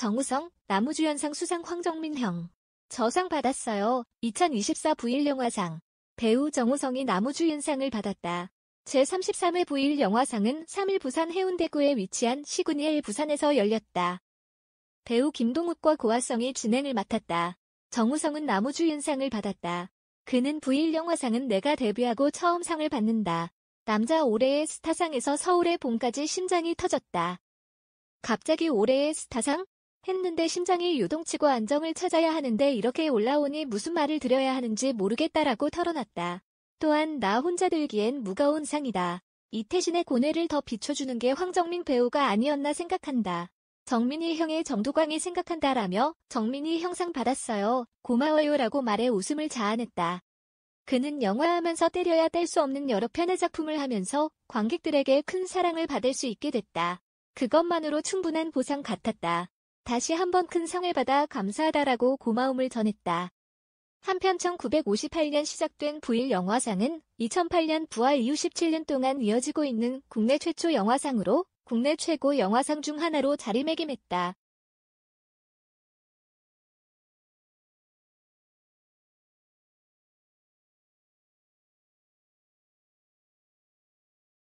정우성, 나무주연상 수상 황정민형. 저상 받았어요. 2024 부일 영화상. 배우 정우성이 나무주연상을 받았다. 제33회 부일 영화상은 3일 부산 해운대구에 위치한 시그니엘 부산에서 열렸다. 배우 김동욱과 고아성이 진행을 맡았다. 정우성은 나무주연상을 받았다. 그는 부일 영화상은 내가 데뷔하고 처음 상을 받는다. 남자 올해의 스타상에서 서울의 봄까지 심장이 터졌다. 갑자기 올해의 스타상, 했는데 심장이 요동치고 안정을 찾아야 하는데 이렇게 올라오니 무슨 말을 드려야 하는지 모르겠다라고 털어놨다. 또한 나 혼자 들기엔 무거운 상이다. 이태신의 고뇌를 더 비춰주는 게 황정민 배우가 아니었나 생각한다. 정민이 형의 정도광이 생각한다라며 정민이 형상 받았어요. 고마워요라고 말해 웃음을 자아냈다. 그는 영화하면서 때려야 뗄 수 없는 여러 편의 작품을 하면서 관객들에게 큰 사랑을 받을 수 있게 됐다. 그것만으로 충분한 보상 같았다. 다시 한 번 큰 상을 받아 감사하다라고 고마움을 전했다. 한편 1958년 시작된 부일 영화상은 2008년 부활 이후 17년 동안 이어지고 있는 국내 최초 영화상으로 국내 최고 영화상 중 하나로 자리매김했다.